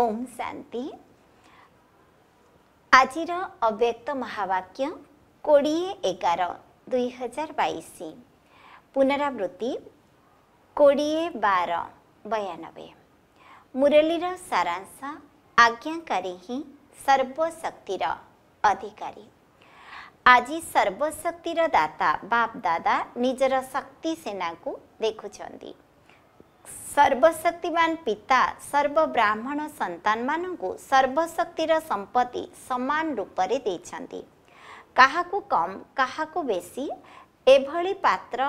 ओम शांति आज अव्यक्त महावाक्य कोड़े एगार दुई हजार बैश पुनरावृत्ति कोड़े बार बयानबे मुरलीर सारांश आज्ञाकारी ही सर्वशक्तिर अधिकारी आज सर्वशक्तिर दाता बाप दादा निजर शक्ति सेना को देखुंट ସର୍ବଶକ୍ତିମାନ ପିତା ସର୍ବବ୍ରାହ୍ମଣ ସନ୍ତାନମାନଙ୍କୁ ସର୍ବଶକ୍ତିର ସମ୍ପତ୍ତି ସମାନ ରୂପରେ ଦେଇଛନ୍ତି କାହାକୁ କମ୍ କାହାକୁ ବେଶୀ ଏଭଳି ପାତ୍ର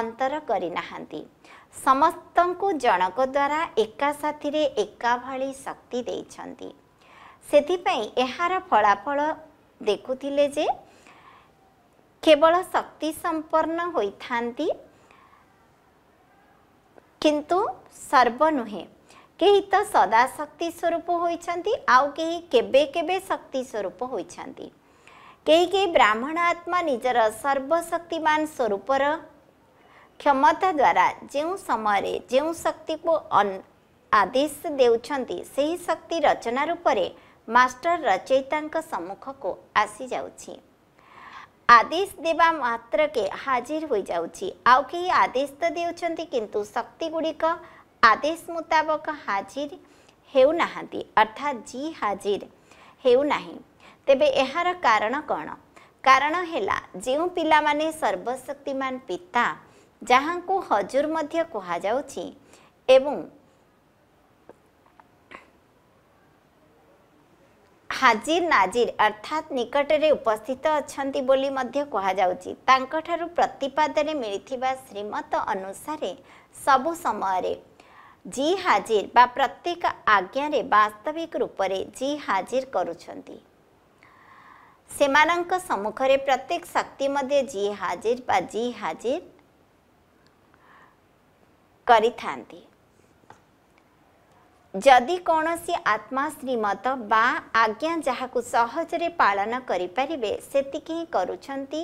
ଅନ୍ତର କରିନାହାନ୍ତି ସମସ୍ତଙ୍କୁ ଜଣକ ଦ୍ୱାରା ଏକାସାଥିରେ ଏକାଭଳି ଶକ୍ତି ଦେଇଛନ୍ତି ସେଥିପାଇଁ ଏହାର ଫଳାଫଳ ଦେଖୁଥିଲେ ଯେ କେବଳ ଶକ୍ତି ସମ୍ପନ୍ନ ହୋଇଥାନ୍ତି କିନ୍ତୁ ସର୍ବ ନୁହେଁ କେହି ତ ସଦା ଶକ୍ତି ସ୍ୱରୂପ ହୋଇଛନ୍ତି ଆଉ କେହି କେବେ କେବେ ଶକ୍ତି ସ୍ୱରୂପ ହୋଇଛନ୍ତି କେହି କେହି ବ୍ରାହ୍ମଣ ଆତ୍ମା ନିଜର ସର୍ବଶକ୍ତିମାନ ସ୍ୱରୂପର କ୍ଷମତା ଦ୍ୱାରା ଯେଉଁ ସମୟରେ ଯେଉଁ ଶକ୍ତିକୁ ଆଦେଶ ଦେଉଛନ୍ତି ସେହି ଶକ୍ତି ରଚନା ରୂପରେ ମାଷ୍ଟର ରଚୟିତାଙ୍କ ସମ୍ମୁଖକୁ ଆସିଯାଉଛି ଆଦେଶ ଦେବା ମାତ୍ରକେ ହାଜିର ହୋଇଯାଉଛି ଆଉ କେହି ଆଦେଶ ତ ଦେଉଛନ୍ତି କିନ୍ତୁ ଶକ୍ତିଗୁଡ଼ିକ ଆଦେଶ ମୁତାବକ ହାଜିର ହେଉନାହାନ୍ତି ଅର୍ଥାତ୍ ଜି ହାଜିର ହେଉନାହିଁ ତେବେ ଏହାର କାରଣ କ'ଣ କାରଣ ହେଲା ଯେଉଁ ପିଲାମାନେ ସର୍ବଶକ୍ତିମାନ ପିତା ଯାହାଙ୍କୁ ହଜୁର ମଧ୍ୟ କୁହାଯାଉଛି ଏବଂ ହାଜିର ନାଜିର ଅର୍ଥାତ୍ ନିକଟରେ ଉପସ୍ଥିତ ଅଛନ୍ତି ବୋଲି ମଧ୍ୟ କୁହାଯାଉଛି ତାଙ୍କଠାରୁ ପ୍ରତିପାଦରେ ମିଳିଥିବା ଶ୍ରୀମତ ଅନୁସାରେ ସବୁ ସମୟରେ ଜି ହାଜିର ବା ପ୍ରତ୍ୟେକ ଆଜ୍ଞାରେ ବାସ୍ତବିକ ରୂପରେ ଜି ହାଜିର କରୁଛନ୍ତି ସେମାନଙ୍କ ସମ୍ମୁଖରେ ପ୍ରତ୍ୟେକ ଶକ୍ତି ମଧ୍ୟ ଜି ହାଜିର ବା ଜି ହାଜିର କରିଥାନ୍ତି ଯଦି କୌଣସି ଆତ୍ମା ଶ୍ରୀମତ ବା ଆଜ୍ଞା ଯାହାକୁ ସହଜରେ ପାଳନ କରିପାରିବେ ସେତିକି ହିଁ କରୁଛନ୍ତି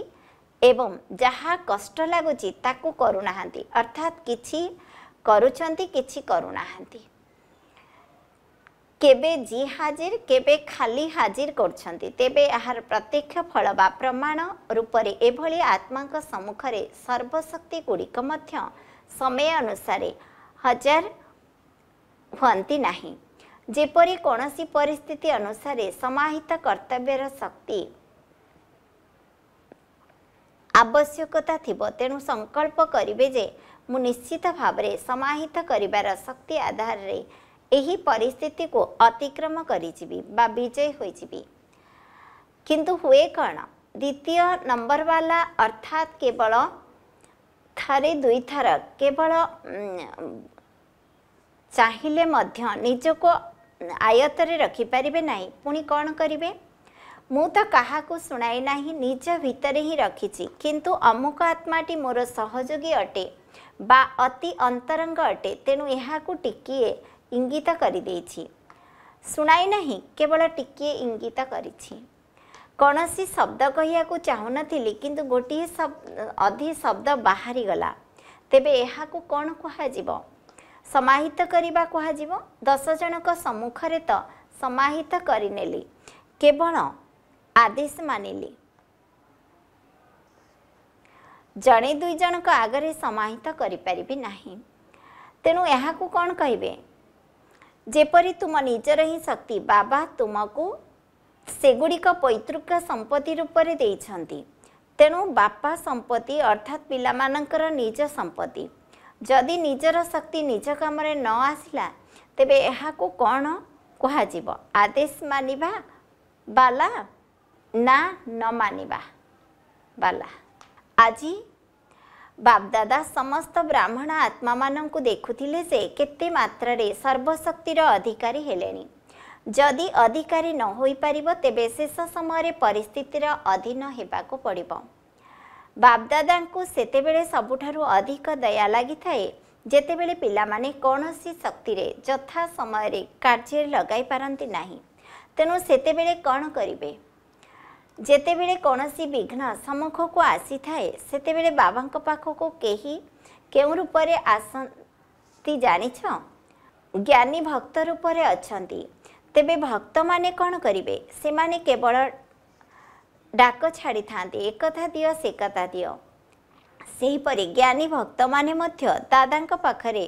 ଏବଂ ଯାହା କଷ୍ଟ ଲାଗୁଛି ତାକୁ କରୁନାହାନ୍ତି ଅର୍ଥାତ୍ କିଛି କରୁଛନ୍ତି କିଛି କରୁନାହାନ୍ତି କେବେ ଜି ହାଜିର କେବେ ଖାଲି ହାଜିର କରୁଛନ୍ତି ତେବେ ଏହାର ପ୍ରତ୍ୟକ୍ଷ ଫଳ ବା ପ୍ରମାଣ ରୂପରେ ଏଭଳି ଆତ୍ମାଙ୍କ ସମ୍ମୁଖରେ ସର୍ବଶକ୍ତି ଗୁଡ଼ିକ ମଧ୍ୟ ସମୟ ଅନୁସାରେ ହଜାର ହୁଅନ୍ତି ନାହିଁ ଯେପରି କୌଣସି ପରିସ୍ଥିତି ଅନୁସାରେ ସମାହିତ କର୍ତ୍ତବ୍ୟର ଶକ୍ତି ଆବଶ୍ୟକତା ଥିବ ତେଣୁ ସଂକଳ୍ପ କରିବେ ଯେ ମୁଁ ନିଶ୍ଚିତ ଭାବରେ ସମାହିତ କରିବାର ଶକ୍ତି ଆଧାରରେ ଏହି ପରିସ୍ଥିତିକୁ ଅତିକ୍ରମ କରିଯିବି ବା ବିଜୟୀ ହୋଇଯିବି କିନ୍ତୁ ହୁଏ କ'ଣ ଦ୍ୱିତୀୟ ନମ୍ବରବାଲା ଅର୍ଥାତ୍ କେବଳ ଥରେ ଦୁଇଥର କେବଳ ଚାହିଁଲେ ମଧ୍ୟ ନିଜକୁ ଆୟତରେ ରଖିପାରିବେ ନାହିଁ ପୁଣି କ'ଣ କରିବେ ମୁଁ ତ କାହାକୁ ଶୁଣାଇ ନାହିଁ ନିଜ ଭିତରେ ହିଁ ରଖିଛି କିନ୍ତୁ ଅମୁକ ଆତ୍ମାଟି ମୋର ସହଯୋଗୀ ଅଟେ ବା ଅତି ଅନ୍ତରଙ୍ଗ ଅଟେ ତେଣୁ ଏହାକୁ ଟିକିଏ ଇଙ୍ଗିତ କରିଦେଇଛି ଶୁଣାଇ ନାହିଁ କେବଳ ଟିକିଏ ଇଙ୍ଗିତ କରିଛି କୌଣସି ଶବ୍ଦ କହିବାକୁ ଚାହୁଁନଥିଲି କିନ୍ତୁ ଗୋଟିଏ ଅଧି ଶବ୍ଦ ବାହାରିଗଲା ତେବେ ଏହାକୁ କ'ଣ କୁହାଯିବ ସମାହିତ କରିବା କୁହାଯିବ ଦଶ ଜଣଙ୍କ ସମ୍ମୁଖରେ ତ ସମାହିତ କରିନେଲି କେବଳ ଆଦେଶ ମାନିଲି ଜଣେ ଦୁଇ ଜଣଙ୍କ ଆଗରେ ସମାହିତ କରିପାରିବି ନାହିଁ ତେଣୁ ଏହାକୁ କ'ଣ କହିବେ ଯେପରି ତୁମ ନିଜର ହିଁ ଶକ୍ତି ବାବା ତୁମକୁ ସେଗୁଡ଼ିକ ପୈତୃକ ସମ୍ପତ୍ତି ରୂପରେ ଦେଇଛନ୍ତି ତେଣୁ ବାପା ସମ୍ପତ୍ତି ଅର୍ଥାତ୍ ପିଲାମାନଙ୍କର ନିଜ ସମ୍ପତ୍ତି ଯଦି ନିଜର ଶକ୍ତି ନିଜ କାମରେ ନ ଆସିଲା ତେବେ ଏହାକୁ କ'ଣ କୁହାଯିବ ଆଦେଶ ମାନିବା ବାଲା ନା ନ ମାନିବା ବାଲା ଆଜି ବାପଦାଦା ସମସ୍ତ ବ୍ରାହ୍ମଣ ଆତ୍ମାମାନଙ୍କୁ ଦେଖୁଥିଲେ ଯେ କେତେ ମାତ୍ରାରେ ସର୍ବଶକ୍ତିର ଅଧିକାରୀ ହେଲେଣି ଯଦି ଅଧିକାରୀ ନ ହୋଇପାରିବ ତେବେ ଶେଷ ସମୟରେ ପରିସ୍ଥିତିର ଅଧୀନ ହେବାକୁ ପଡ଼ିବ ବାପଦାଦାଙ୍କୁ ସେତେବେଳେ ସବୁଠାରୁ ଅଧିକ ଦୟା ଲାଗିଥାଏ ଯେତେବେଳେ ପିଲାମାନେ କୌଣସି ଶକ୍ତିରେ ଯଥା ସମୟରେ କାର୍ଯ୍ୟରେ ଲଗାଇପାରନ୍ତି ନାହିଁ ତେଣୁ ସେତେବେଳେ କ'ଣ କରିବେ ଯେତେବେଳେ କୌଣସି ବିଘ୍ନ ସମ୍ମୁଖକୁ ଆସିଥାଏ ସେତେବେଳେ ବାବାଙ୍କ ପାଖକୁ କେହି କେଉଁ ରୂପରେ ଆସନ୍ତି ଜାଣିଛ ଜ୍ଞାନୀ ଭକ୍ତ ରୂପରେ ଅଛନ୍ତି ତେବେ ଭକ୍ତମାନେ କ'ଣ କରିବେ ସେମାନେ କେବଳ ଡାକ ଛାଡ଼ିଥାନ୍ତି ଏକଥା ଦିଅ ସେ କଥା ଦିଅ ସେହିପରି ଜ୍ଞାନୀ ଭକ୍ତମାନେ ମଧ୍ୟ ଦାଦାଙ୍କ ପାଖରେ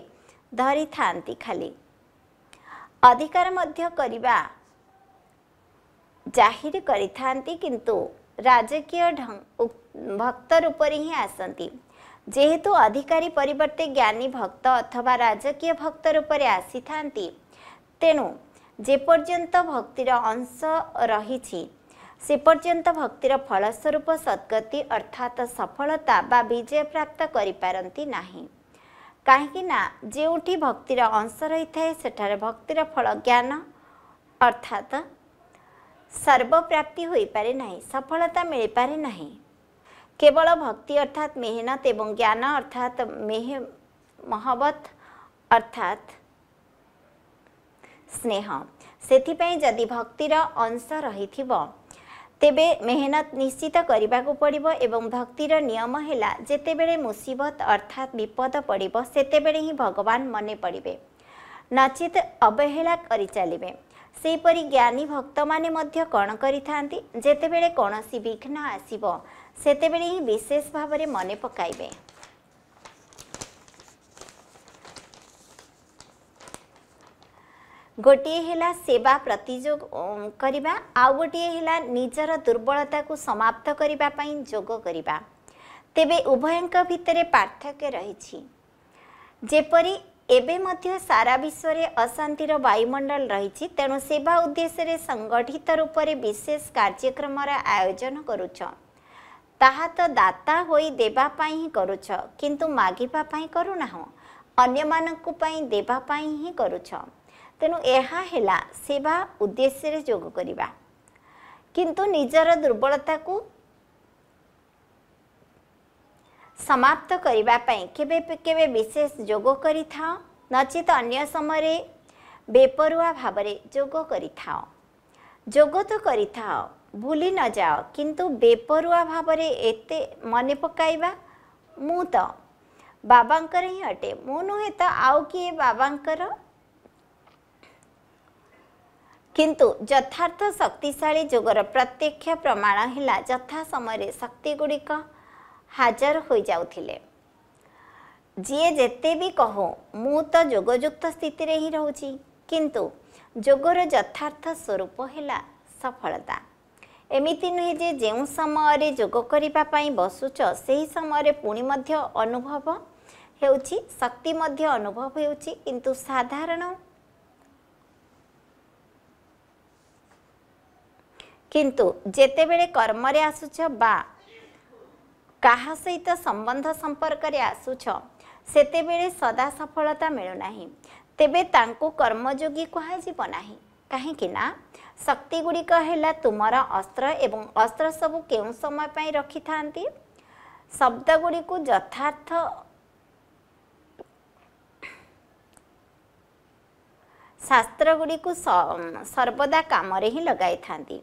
ଧରିଥାନ୍ତି ଖାଲି ଅଧିକାର ମଧ୍ୟ କରିବା ଜାହିର କରିଥାନ୍ତି କିନ୍ତୁ ରାଜକୀୟ ଢଙ୍ଗ ଭକ୍ତ ରୂପରେ ହିଁ ଆସନ୍ତି ଯେହେତୁ ଅଧିକାରୀ ପରିବର୍ତ୍ତେ ଜ୍ଞାନୀ ଭକ୍ତ ଅଥବା ରାଜକୀୟ ଭକ୍ତ ରୂପରେ ଆସିଥାନ୍ତି ତେଣୁ ଯେପର୍ଯ୍ୟନ୍ତ ଭକ୍ତିର ଅଂଶ ରହିଛି ସେପର୍ଯ୍ୟନ୍ତ ଭକ୍ତିର ଫଳସ୍ୱରୂପ ସଦ୍ଗତି ଅର୍ଥାତ୍ ସଫଳତା ବା ବିଜୟ ପ୍ରାପ୍ତ କରିପାରନ୍ତି ନାହିଁ କାହିଁକିନା ଯେଉଁଠି ଭକ୍ତିର ଅଂଶ ରହିଥାଏ ସେଠାରେ ଭକ୍ତିର ଫଳ ଜ୍ଞାନ ଅର୍ଥାତ୍ ସର୍ବପ୍ରାପ୍ତି ହୋଇପାରେ ନାହିଁ ସଫଳତା ମିଳିପାରେ ନାହିଁ କେବଳ ଭକ୍ତି ଅର୍ଥାତ୍ ମେହନତ ଏବଂ ଜ୍ଞାନ ଅର୍ଥାତ୍ ମେହ ମହବତ ଅର୍ଥାତ୍ ସ୍ନେହ ସେଥିପାଇଁ ଯଦି ଭକ୍ତିର ଅଂଶ ରହିଥିବ ତେବେ ମେହନତ ନିଶ୍ଚିତ କରିବାକୁ ପଡ଼ିବ ଏବଂ ଭକ୍ତିର ନିୟମ ହେଲା ଯେତେବେଳେ ମୁସିବତ ଅର୍ଥାତ୍ ବିପଦ ପଡ଼ିବ ସେତେବେଳେ ହିଁ ଭଗବାନ ମନେ ପଡ଼ିବେ ନଚେତ୍ ଅବହେଳା କରିଚାଲିବେ ସେହିପରି ଜ୍ଞାନୀ ଭକ୍ତମାନେ ମଧ୍ୟ କ'ଣ କରିଥାନ୍ତି ଯେତେବେଳେ କୌଣସି ବିଘ୍ନ ଆସିବ ସେତେବେଳେ ହିଁ ବିଶେଷ ଭାବରେ ମନେ ପକାଇବେ ଗୋଟିଏ ହେଲା ସେବା ପ୍ରତିଯୋଗ କରିବା ଆଉ ଗୋଟିଏ ହେଲା ନିଜର ଦୁର୍ବଳତାକୁ ସମାପ୍ତ କରିବା ପାଇଁ ଯୋଗ କରିବା ତେବେ ଉଭୟଙ୍କ ଭିତରେ ପାର୍ଥକ୍ୟ ରହିଛି ଯେପରି ଏବେ ମଧ୍ୟ ସାରା ବିଶ୍ୱରେ ଅଶାନ୍ତିର ବାୟୁମଣ୍ଡଳ ରହିଛି ତେଣୁ ସେବା ଉଦ୍ଦେଶ୍ୟରେ ସଂଗଠିତ ରୂପରେ ବିଶେଷ କାର୍ଯ୍ୟକ୍ରମର ଆୟୋଜନ କରୁଛ ତାହା ତ ଦାତା ହୋଇ ଦେବା ପାଇଁ ହିଁ କରୁଛ କିନ୍ତୁ ମାଗିବା ପାଇଁ କରୁନାହୁଁ ଅନ୍ୟମାନଙ୍କ ପାଇଁ ଦେବା ପାଇଁ ହିଁ କରୁଛ ତେଣୁ ଏହା ହେଲା ସେବା ଉଦ୍ଦେଶ୍ୟରେ ଯୋଗ କରିବା କିନ୍ତୁ ନିଜର ଦୁର୍ବଳତାକୁ ସମାପ୍ତ କରିବା ପାଇଁ କେବେ କେବେ ବିଶେଷ ଯୋଗ କରିଥାଉ ନଚେତ ଅନ୍ୟ ସମୟରେ ବେପରୁଆ ଭାବରେ ଯୋଗ କରିଥାଉ ଯୋଗ ତ କରିଥାଉ ଭୁଲି ନଯାଅ କିନ୍ତୁ ବେପରୁଆ ଭାବରେ ଏତେ ମନେ ପକାଇବା ମୁଁ ତ ବାବାଙ୍କର ହିଁ ଅଟେ ମୁଁ ନୁହେଁ ତ ଆଉ କିଏ ବାବାଙ୍କର କିନ୍ତୁ ଯଥାର୍ଥ ଶକ୍ତିଶାଳୀ ଯୁଗର ପ୍ରତ୍ୟକ୍ଷ ପ୍ରମାଣ ହେଲା ଯଥା ସମୟରେ ଶକ୍ତିଗୁଡ଼ିକ ହାଜର ହୋଇଯାଉଥିଲେ ଯିଏ ଯେତେ ବି କହୁ ମୁଁ ତ ଯୋଗଯୁକ୍ତ ସ୍ଥିତିରେ ହିଁ ରହୁଛି କିନ୍ତୁ ଯୋଗର ଯଥାର୍ଥ ସ୍ୱରୂପ ହେଲା ସଫଳତା ଏମିତି ନୁହେଁ ଯେ ଯେଉଁ ସମୟରେ ଯୋଗ କରିବା ପାଇଁ ବସୁଛ ସେହି ସମୟରେ ପୁଣି ମଧ୍ୟ ଅନୁଭବ ହେଉଛି ଶକ୍ତି ମଧ୍ୟ ଅନୁଭବ ହେଉଛି କିନ୍ତୁ ସାଧାରଣ କିନ୍ତୁ ଯେତେବେଳେ କର୍ମରେ ଆସୁଛ ବା କାହା ସହିତ ସମ୍ବନ୍ଧ ସମ୍ପର୍କରେ ଆସୁଛ ସେତେବେଳେ ସଦା ସଫଳତା ମିଳୁନାହିଁ ତେବେ ତାଙ୍କୁ କର୍ମଯୋଗୀ କୁହାଯିବ ନାହିଁ କାହିଁକି ନା ଶକ୍ତିଗୁଡ଼ିକ ହେଲା ତୁମର ଅସ୍ତ୍ର ଏବଂ ଅସ୍ତ୍ର ସବୁ କେଉଁ ସମୟ ପାଇଁ ରଖିଥାନ୍ତି ଶବ୍ଦଗୁଡ଼ିକୁ ଯଥାର୍ଥ ଶାସ୍ତ୍ରଗୁଡ଼ିକୁ ସର୍ବଦା କାମରେ ହିଁ ଲଗାଇଥାନ୍ତି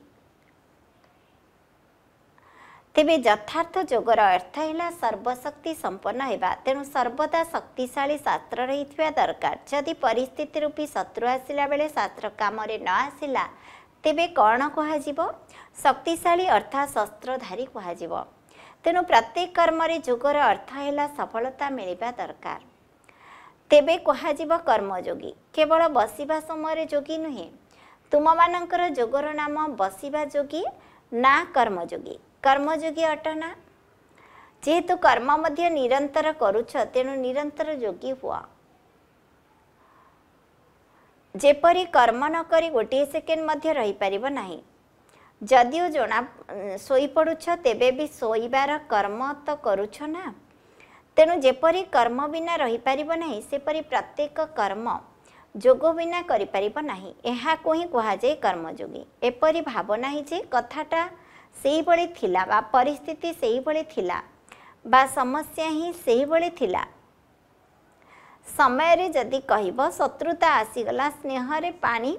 ତେବେ ଯଥାର୍ଥ ଯୋଗର ଅର୍ଥ ହେଲା ସର୍ବଶକ୍ତି ସମ୍ପନ୍ନ ହେବା ତେଣୁ ସର୍ବଦା ଶକ୍ତିଶାଳୀ ଶାସ୍ତ୍ର ରହିଥିବା ଦରକାର ଯଦି ପରିସ୍ଥିତି ରୂପୀ ଶତ୍ରୁ ଆସିଲା ବେଳେ ଶାସ୍ତ୍ର କାମରେ ନ ଆସିଲା ତେବେ କ'ଣ କୁହାଯିବ ଶକ୍ତିଶାଳୀ ଅର୍ଥାତ୍ ଶସ୍ତ୍ରଧାରୀ କୁହାଯିବ ତେଣୁ ପ୍ରତ୍ୟେକ କର୍ମରେ ଯୋଗର ଅର୍ଥ ହେଲା ସଫଳତା ମିଳିବା ଦରକାର ତେବେ କୁହାଯିବ କର୍ମଯୋଗୀ କେବଳ ବସିବା ସମୟରେ ଯୋଗୀ ନୁହେଁ ତୁମମାନଙ୍କର ଯୋଗର ନାମ ବସିବା ଯୋଗୀ ନା କର୍ମଯୋଗୀ କର୍ମଯୋଗୀ ଅଟ ନା ଯେହେତୁ କର୍ମ ମଧ୍ୟ ନିରନ୍ତର କରୁଛ ତେଣୁ ନିରନ୍ତର ଯୋଗୀ ହୁଅ ଯେପରି କର୍ମ ନ କରି ଗୋଟିଏ ସେକେଣ୍ଡ ମଧ୍ୟ ରହିପାରିବ ନାହିଁ ଯଦିଓ ଜଣା ଶୋଇପଡ଼ୁଛ ତେବେ ବି ଶୋଇବାର କର୍ମ ତ କରୁଛ ନା ତେଣୁ ଯେପରି କର୍ମ ବିନା ରହିପାରିବ ନାହିଁ ସେପରି ପ୍ରତ୍ୟେକ କର୍ମ ଯୋଗ ବିନା କରିପାରିବ ନାହିଁ ଏହାକୁ ହିଁ କୁହାଯାଏ କର୍ମଯୋଗୀ ଏପରି ଭାବ ନାହିଁ ଯେ କଥାଟା ସେହିଭଳି ଥିଲା ବା ପରିସ୍ଥିତି ସେହିଭଳି ଥିଲା ବା ସମସ୍ୟା ହିଁ ସେହିଭଳି ଥିଲା ସମୟରେ ଯଦି କହିବ ଶତ୍ରୁତା ଆସିଗଲା ସ୍ନେହରେ ପାଣି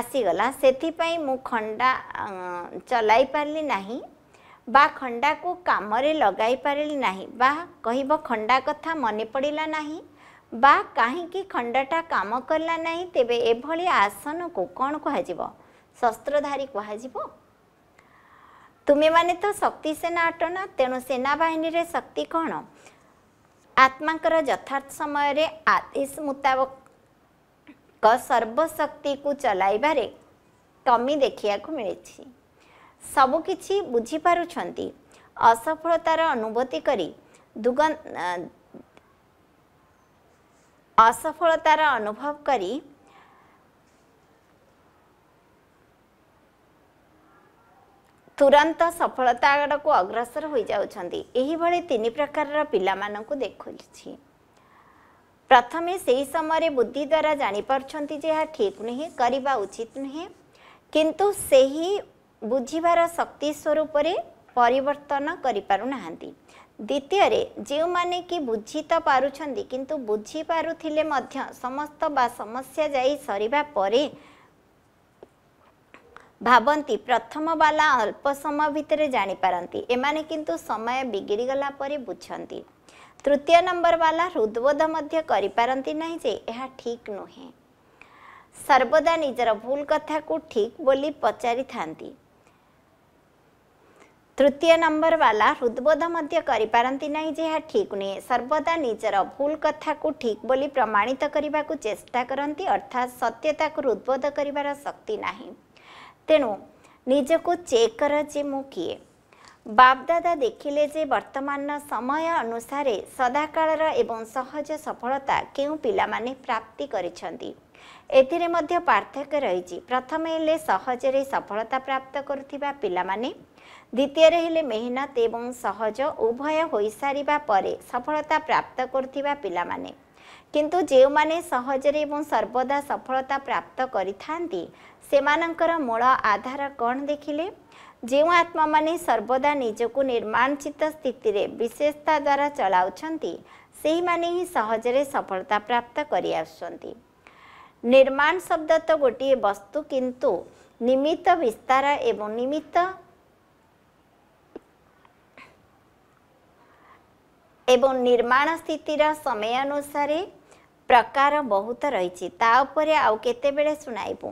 ଆସିଗଲା ସେଥିପାଇଁ ମୁଁ ଖଣ୍ଡା ଚଲାଇ ପାରିଲି ନାହିଁ ବା ଖଣ୍ଡାକୁ କାମରେ ଲଗାଇ ପାରିଲି ନାହିଁ ବା କହିବ ଖଣ୍ଡା କଥା ମନେ ପଡ଼ିଲା ନାହିଁ ବା କାହିଁକି ଖଣ୍ଡାଟା କାମ କଲା ନାହିଁ ତେବେ ଏଭଳି ଆସନକୁ କ'ଣ କୁହାଯିବ ଶସ୍ତ୍ରଧାରୀ କୁହାଯିବ ତୁମେମାନେ ତ ଶକ୍ତି ସେନା ଅଟ ନା ତେଣୁ ସେନାବାହିନୀରେ ଶକ୍ତି କ'ଣ ଆତ୍ମାଙ୍କର ଯଥାର୍ଥ ସମୟରେ ଆଦେଶ ମୁତାବକ ସର୍ବଶକ୍ତିକୁ ଚଲାଇବାରେ କମି ଦେଖିବାକୁ ମିଳିଛି ସବୁକିଛି ବୁଝିପାରୁଛନ୍ତି ଅସଫଳତାର ଅନୁଭୂତି କରି ଦୁଗ ଅସଫଳତାର ଅନୁଭବ କରି ତୁରନ୍ତ ସଫଳତା ଆଡ଼କୁ ଅଗ୍ରସର ହୋଇଯାଉଛନ୍ତି ଏହିଭଳି ତିନି ପ୍ରକାରର ପିଲାମାନଙ୍କୁ ଦେଖୁଛି ପ୍ରଥମେ ସେହି ସମୟରେ ବୁଦ୍ଧି ଦ୍ୱାରା ଜାଣିପାରୁଛନ୍ତି ଯେ ଏହା ଠିକ୍ ନୁହେଁ କରିବା ଉଚିତ ନୁହେଁ କିନ୍ତୁ ସେହି ବୁଝିବାର ଶକ୍ତି ସ୍ୱରୂପରେ ପରିବର୍ତ୍ତନ କରିପାରୁନାହାନ୍ତି ଦ୍ୱିତୀୟରେ ଯେଉଁମାନେ କି ବୁଝି ତ ପାରୁଛନ୍ତି କିନ୍ତୁ ବୁଝିପାରୁଥିଲେ ମଧ୍ୟ ସମସ୍ତ ବା ସମସ୍ୟା ଯାଇ ସରିବା ପରେ ଭାବନ୍ତି ପ୍ରଥମ ବାଲା ଅଳ୍ପ ସମୟ ଭିତରେ ଜାଣିପାରନ୍ତି ଏମାନେ କିନ୍ତୁ ସମୟ ବିଗିଡ଼ିଗଲା ପରେ ବୁଝନ୍ତି ତୃତୀୟ ନମ୍ବର ବାଲା ହୃଦବୋଧ ମଧ୍ୟ କରିପାରନ୍ତି ନାହିଁ ଯେ ଏହା ଠିକ୍ ନୁହେଁ ସର୍ବଦା ନିଜର ଭୁଲ କଥାକୁ ଠିକ୍ ବୋଲି ପଚାରିଥାନ୍ତି ତୃତୀୟ ନମ୍ବର ବାଲା ହୃଦବୋଧ ମଧ୍ୟ କରିପାରନ୍ତି ନାହିଁ ଯେ ଏହା ଠିକ୍ ନୁହେଁ ସର୍ବଦା ନିଜର ଭୁଲ କଥାକୁ ଠିକ୍ ବୋଲି ପ୍ରମାଣିତ କରିବାକୁ ଚେଷ୍ଟା କରନ୍ତି ଅର୍ଥାତ୍ ସତ୍ୟତାକୁ ହୃଦବୋଧ କରିବାର ଶକ୍ତି ନାହିଁ ତେଣୁ ନିଜକୁ ଚେକ୍ କର ଯେ ମୁଁ କିଏ ବାପଦାଦା ଦେଖିଲେ ଯେ ବର୍ତ୍ତମାନର ସମୟ ଅନୁସାରେ ସଦାକାଳର ଏବଂ ସହଜ ସଫଳତା କେଉଁ ପିଲାମାନେ ପ୍ରାପ୍ତି କରିଛନ୍ତି ଏଥିରେ ମଧ୍ୟ ପାର୍ଥକ୍ୟ ରହିଛି ପ୍ରଥମେ ହେଲେ ସହଜରେ ସଫଳତା ପ୍ରାପ୍ତ କରୁଥିବା ପିଲାମାନେ ଦ୍ୱିତୀୟରେ ହେଲେ ମେହନତ ଏବଂ ସହଜ ଉଭୟ ହୋଇସାରିବା ପରେ ସଫଳତା ପ୍ରାପ୍ତ କରୁଥିବା ପିଲାମାନେ କିନ୍ତୁ ଯେଉଁମାନେ ସହଜରେ ଏବଂ ସର୍ବଦା ସଫଳତା ପ୍ରାପ୍ତ କରିଥାନ୍ତି ସେମାନଙ୍କର ମୂଳ ଆଧାର କ'ଣ ଦେଖିଲେ ଯେଉଁ ଆତ୍ମାମାନେ ସର୍ବଦା ନିଜକୁ ନିର୍ମାଣଚିତ ସ୍ଥିତିରେ ବିଶେଷତା ଦ୍ୱାରା ଚଳାଉଛନ୍ତି ସେହିମାନେ ହିଁ ସହଜରେ ସଫଳତା ପ୍ରାପ୍ତ କରିଆସୁଛନ୍ତି ନିର୍ମାଣ ଶବ୍ଦ ତ ଗୋଟିଏ ବସ୍ତୁ କିନ୍ତୁ ନିମିତ୍ତ ବିସ୍ତାର ଏବଂ ନିମିତ୍ତ ଏବଂ ନିର୍ମାଣ ସ୍ଥିତିର ସମୟ ଅନୁସାରେ ପ୍ରକାର ବହୁତ ରହିଛି ତା ଉପରେ ଆଉ କେତେବେଳେ ଶୁଣାଇବୁ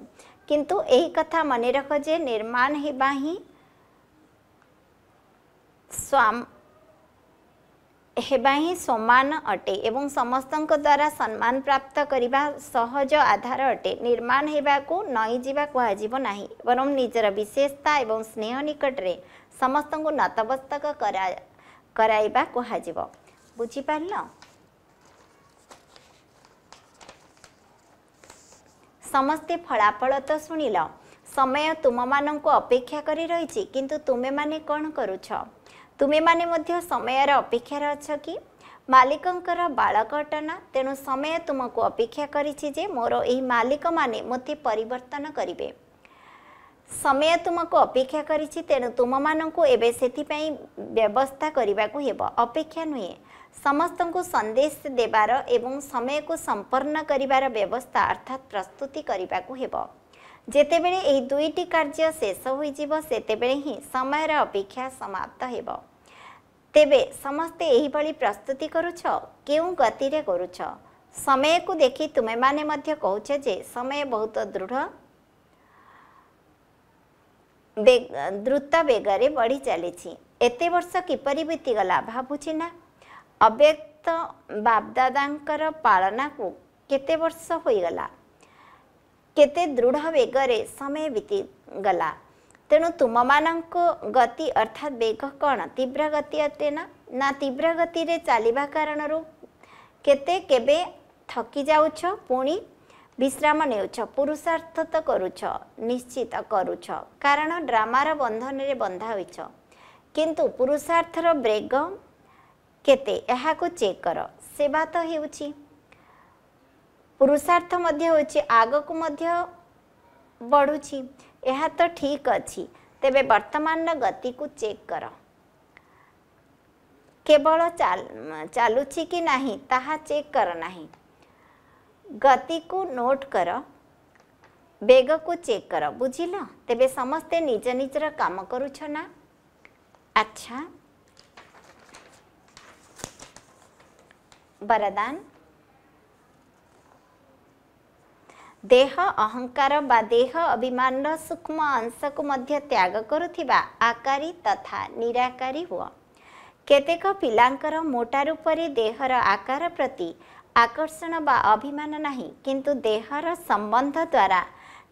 କିନ୍ତୁ ଏହି କଥା ମନେ ରଖ ଯେ ନିର୍ମାଣ ହେବା ହିଁ ହେବା ହିଁ ସମାନ ଅଟେ ଏବଂ ସମସ୍ତଙ୍କ ଦ୍ୱାରା ସମ୍ମାନ ପ୍ରାପ୍ତ କରିବା ସହଜ ଆଧାର ଅଟେ ନିର୍ମାଣ ହେବାକୁ ନଇଯିବା କୁହାଯିବ ନାହିଁ ବରଂ ନିଜର ବିଶେଷତା ଏବଂ ସ୍ନେହ ନିକଟରେ ସମସ୍ତଙ୍କୁ ନତମସ୍ତକ କରାଇବା କୁହାଯିବ ବୁଝିପାରିଲ ସମସ୍ତେ ଫଳାଫଳ ତ ଶୁଣିଲ ସମୟ ତୁମମାନଙ୍କୁ ଅପେକ୍ଷା କରି ରହିଛି କିନ୍ତୁ ତୁମେମାନେ କ'ଣ କରୁଛ ତୁମେମାନେ ମଧ୍ୟ ସମୟର ଅପେକ୍ଷାରେ ଅଛ କି ମାଲିକଙ୍କର ବାଳକଟନା ତେଣୁ ସମୟ ତୁମକୁ ଅପେକ୍ଷା କରିଛି ଯେ ମୋର ଏହି ମାଲିକମାନେ ମୋତେ ପରିବର୍ତ୍ତନ କରିବେ ସମୟ ତୁମକୁ ଅପେକ୍ଷା କରିଛି ତେଣୁ ତୁମମାନଙ୍କୁ ଏବେ ସେଥିପାଇଁ ବ୍ୟବସ୍ଥା କରିବାକୁ ହେବ ଅପେକ୍ଷା ନୁହେଁ ସମସ୍ତଙ୍କୁ ସନ୍ଦେଶ ଦେବାର ଏବଂ ସମୟକୁ ସମ୍ପର୍ଣ୍ଣ କରିବାର ବ୍ୟବସ୍ଥା ଅର୍ଥାତ୍ ପ୍ରସ୍ତୁତି କରିବାକୁ ହେବ ଯେତେବେଳେ ଏହି ଦୁଇଟି କାର୍ଯ୍ୟ ଶେଷ ହୋଇଯିବ ସେତେବେଳେ ହିଁ ସମୟର ଅପେକ୍ଷା ସମାପ୍ତ ହେବ ତେବେ ସମସ୍ତେ ଏହିଭଳି ପ୍ରସ୍ତୁତି କରୁଛ କେଉଁ ଗତିରେ କରୁଛ ସମୟକୁ ଦେଖି ତୁମେମାନେ ମଧ୍ୟ କହୁଛ ଯେ ସମୟ ବହୁତ ଦୃଢ଼ ଦ୍ରୁତ ବେଗରେ ବଢ଼ି ଚାଲିଛି ଏତେ ବର୍ଷ କିପରି ବିତିଗଲା ଭାବୁଛି ନା ଅବ୍ୟକ୍ତ ବାପଦାଦାଙ୍କର ପାଳନାକୁ କେତେ ବର୍ଷ ହୋଇଗଲା କେତେ ଦୃଢ଼ ବେଗରେ ସମୟ ବିତିଗଲା ତେଣୁ ତୁମମାନଙ୍କ ଗତି ଅର୍ଥାତ୍ ବେଗ କ'ଣ ତୀବ୍ର ଗତି ଅଟେ ନା ନା ତୀବ୍ର ଗତିରେ ଚାଲିବା କାରଣରୁ କେତେ କେବେ ଥକି ଯାଉଛ ପୁଣି ବିଶ୍ରାମ ନେଉଛ ପୁରୁଷାର୍ଥ ତ କରୁଛ ନିଶ୍ଚିତ କରୁଛ କାରଣ ଡ୍ରାମାର ବନ୍ଧନରେ ବନ୍ଧା ହୋଇଛ କିନ୍ତୁ ପୁରୁଷାର୍ଥର ବ୍ରେଗ କେତେ ଏହାକୁ ଚେକ୍ କର ସେବା ତ ହେଉଛି ପୁରୁଷାର୍ଥ ମଧ୍ୟ ହେଉଛି ଆଗକୁ ମଧ୍ୟ ବଢ଼ୁଛି ଏହା ତ ଠିକ୍ ଅଛି ତେବେ ବର୍ତ୍ତମାନର ଗତିକୁ ଚେକ୍ କର କେବଳ ଚାଲୁଛି କି ନାହିଁ ତାହା ଚେକ୍ କର ନାହିଁ ଗତିକୁ ନୋଟ୍ କର ବେଗକୁ ଚେକ୍ କର ବୁଝିଲ ତେବେ ସମସ୍ତେ ନିଜ ନିଜର କାମ କରୁଛ ନା ଆଚ୍ଛା ବରଦାନ ଦେହ ଅହଙ୍କାର ବା ଦେହ ଅଭିମାନର ସୂକ୍ଷ୍ମ ଅଂଶକୁ ମଧ୍ୟ ତ୍ୟାଗ କରୁଥିବା ଆକାରୀ ତଥା ନିରାକାରୀ ହୁଅ କେତେକ ପିଲାଙ୍କର ମୋଟା ରୂପରେ ଦେହର ଆକାର ପ୍ରତି ଆକର୍ଷଣ ବା ଅଭିମାନ ନାହିଁ କିନ୍ତୁ ଦେହର ସମ୍ବନ୍ଧ ଦ୍ୱାରା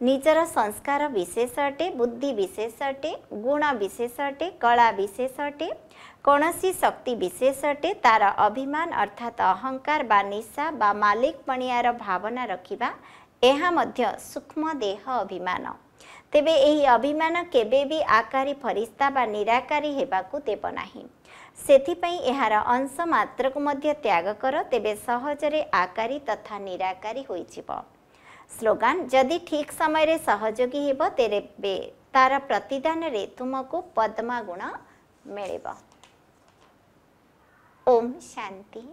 ନିଜର ସଂସ୍କାର ବିଶେଷ ଅଟେ ବୁଦ୍ଧି ବିଶେଷ ଅଟେ ଗୁଣ ବିଶେଷ ଅଟେ କଳା ବିଶେଷ ଅଟେ କୌଣସି ଶକ୍ତି ବିଶେଷ ଅଟେ ତା'ର ଅଭିମାନ ଅର୍ଥାତ୍ ଅହଙ୍କାର ବା ନିଶା ବା ମାଲିକପଣିଆର ଭାବନା ରଖିବା ଏହା ମଧ୍ୟ ସୂକ୍ଷ୍ମ ଦେହ ଅଭିମାନ ତେବେ ଏହି ଅଭିମାନ କେବେ ବି ଆକାରୀ ଫରିସ୍ତା ବା ନିରାକାରୀ ହେବାକୁ ଦେବ ନାହିଁ ସେଥିପାଇଁ ଏହାର ଅଂଶ ମାତ୍ରକୁ ମଧ୍ୟ ତ୍ୟାଗ କର ତେବେ ସହଜରେ ଆକାରୀ ତଥା ନିରାକାରୀ ହୋଇଯିବ ସ୍ଲୋଗାନ ଯଦି ଠିକ୍ ସମୟରେ ସହଯୋଗୀ ହେବ ତେବେ ତାର ପ୍ରତିଦାନରେ ତୁମକୁ ପଦ୍ମାଗୁଣ ମିଳିବ ଓମ୍ ଶାନ୍ତି